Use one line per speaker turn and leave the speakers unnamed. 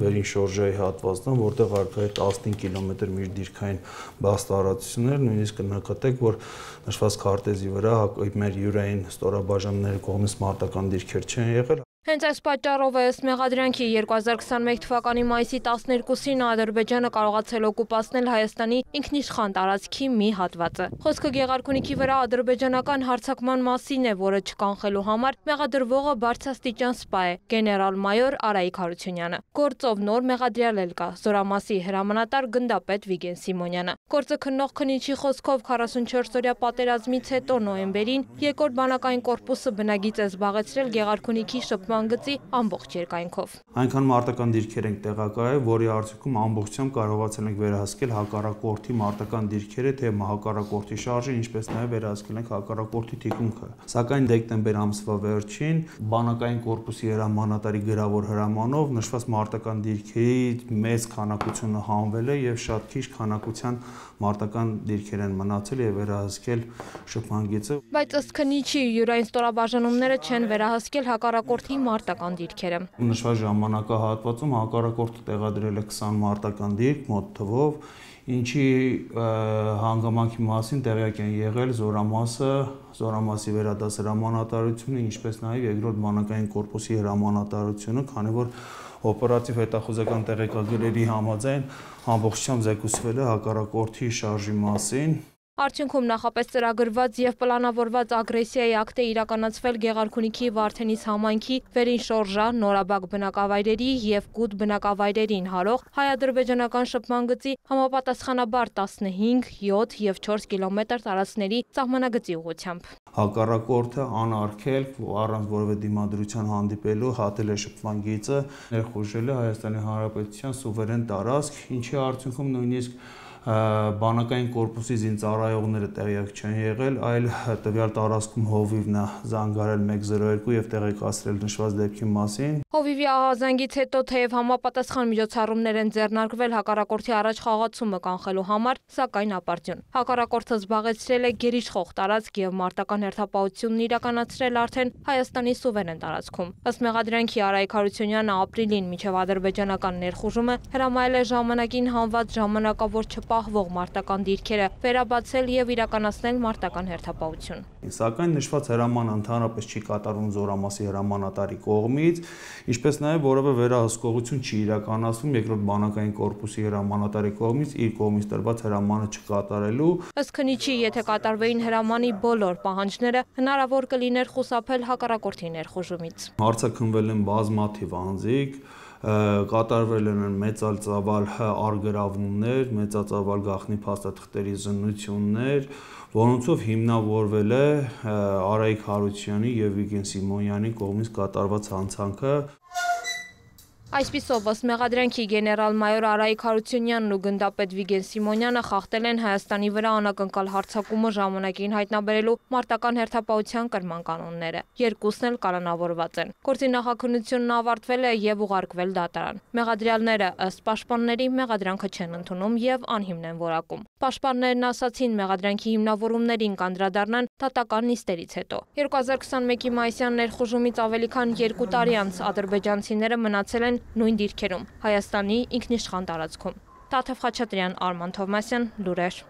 վերին շորժայի հատվածն, որտեղ արկա է 15 կիլոմետր միշտ դիրքային բաց տարածություններ, նույնիսկ կնկատեք, որ նշված քարտեզի վրա մեր յուրային ստորաբաժանների կողմից մարտական դիրքեր չեն եղել։
Հենց այս պատճառով է ըստ մեղադրանքի 2021 թվականի մայիսի 12-ին Ադրբեջանը կարողացել օկուպացնել Հայաստանի ինքնիշխան տարածքի մի հատվածը։ Խոսքը Գեղարքունիքի վրա ադրբեջանական հարձակման մասին է, որը չկանխելու համար մեղադրվողը բարձրաստիճան սպա է՝ գեներալ-մայոր Արայիկ Հարությունյանը։ Գործով նոր մեղադրյալ էլ կա՝ Զորամասի հրամանատար գնդապետ Վիգեն Սիմոնյանը։ Գործը քննող քննիչի խոսքով 44-օրյա պատերազմից հետո նոյեմբերին երկրորդ բանակային կորպուսը բնագիծ է զբաղեցրել Գեղարքունիքի շփ բարձրացման գծի ամբողջ երկայնքով։
Այնքան մարտական դիրքեր ենք տեղակայել, որի արդյունքում ամբողջությամբ կարողացել ենք վերահսկել հակառակորդի մարտական դիրքերը, թե հակառակորդի շարժը, ինչպես նաև վերահսկել ենք հակառակորդի թիկունքը։ Սակայն դեկտեմբեր ամսվա վերջին բանակային կորպուսի հրամանատարի գրավոր հրամանով նշված մարտական դիրքերի մեծ քանակությունը հանվել է եւ շատ քիչ քանակության մարտական դիրքեր են մնացել եւ վերահսկել շփման գիծը։
Բայց ըստ քնիչի յուրային ստորաբաժանումները չեն վերահսկել հակառակորդի մարտական դիրքերը։
Նշված ժամանակահատվածում հակառակորդը տեղադրել է 20 մարտական դիրք մոտ թվով, ինչի հանգամանքի մասին տեղյակ են եղել Զորամասը, Զորամասի վերադաս հրամանատարությունը, ինչպես նաև երկրորդ բանակային կորպուսի հրամանատարությունը, քանի որ օպերատիվ հետախուզական տեղեկագրերի համաձայն ամբողջությամբ զեկուցվել է հակառակորդի շարժի մասին,
Արդյունքում նախապես ծրագրված և պլանավորված ագրեսիայի ակտ է իրականացվել գեղարքունիքի վարդենից համայնքի վերին շորժա, նորաբակ բնակավայրերի և գուտ բնակավայրերին հարող հայադրբեջանական շպման գծի համապատասխանաբար 15, 7 և 4 կիլոմետր տարածքների սահմանագծի ուղությամբ։
Հակառակորդը անարգել առանց որևէ դիմադրության հանդիպելու հատել է շփման գիծը, ներխուժել է Հայաստանի Հանրապետության սուվերեն տարածք, ինչի արդյունքում նույնիսկ բանակային կորպուսի զինծառայողները տեղյակ չեն եղել, այլ տվյալ տարածքում Հովիվն է զանգարել 102 եւ տեղեկացրել նշված դեպքի մասին։
Հովիվի ահազանգից հետո թեև համապատասխան միջոցառումներ են ձեռնարկվել հակառակորդի առաջ խաղացումը կանխելու համար, սակայն ապարդյուն։ Հակառակորդը զբաղեցրել է գերիշխող տարածք եւ մարտական հերթապահությունն իրականացրել արդեն Հայաստանի սուվերեն տարածքում։ Ըստ մեղադրանքի Արայք Հարությունյանը ապրիլին միջև ադրբեջանական ներխուժումը հրամայել է ժամանակին հանված ժամանակավոր չփ պահվող մարտական դիրքերը, վերաբացել եւ իրականացնել մարտական հերթապահություն։
Սակայն նշված հրաման ընդհանրապես չի կատարվում զորամասի հրամանատարի կողմից, ինչպես նաեւ որևէ վերահսկողություն չի իրականացվում երկրորդ բանակային կորպուսի հրամանատարի կողմից իր կողմից տրված հրամանը չկատարելու։
Ըստ քնիչի, եթե կատարվեին հրամանի բոլոր պահանջները, հնարավոր կլիներ խուսափել հակառակորդի ներխուժումից։
Հարցակնվել են բազմաթիվ անձիկ, կատարվել են մեծածավալ արգրավումներ, մեծածավալ գախնի փաստաթղթերի զննություններ, որոնցով հիմնավորվել է Արայիկ Հարությունյանի եւ Վիգեն Սիմոնյանի կողմից կատարված հանցանքը
Այսպիսով ըստ մեղադրանքի գեներալ-մայոր Արայիկ Հարությունյանն ու գնդապետ Վիգեն Սիմոնյանը խախտել են Հայաստանի վրա անակնկալ հարձակումը ժամանակին հայտնաբերելու մարտական հերթապահության կրման կանոնները։ Երկուսն էլ կալանավորված են։ Գործի նախաքննությունն ավարտվել է եւ ուղարկվել դատարան։ Մեղադրյալները ըստ պաշտպանների մեղադրանքը չեն ընդունում եւ անհիմն են որակում։ Պաշտպաններն ասացին մեղադրանքի հիմնավորումներին կանդրադառնան դատական նիստերից հետո։ 2021-ի մայիսյան ներխուժումից ավելի քան 2 տարի անց ադրբեջանցիները մնացել են են նույն դիրքերում, Հայաստանի ինքնիշխան տարածքում։ Տաթև Խաչատրյան, Արման Թովմասյան, լուրեր։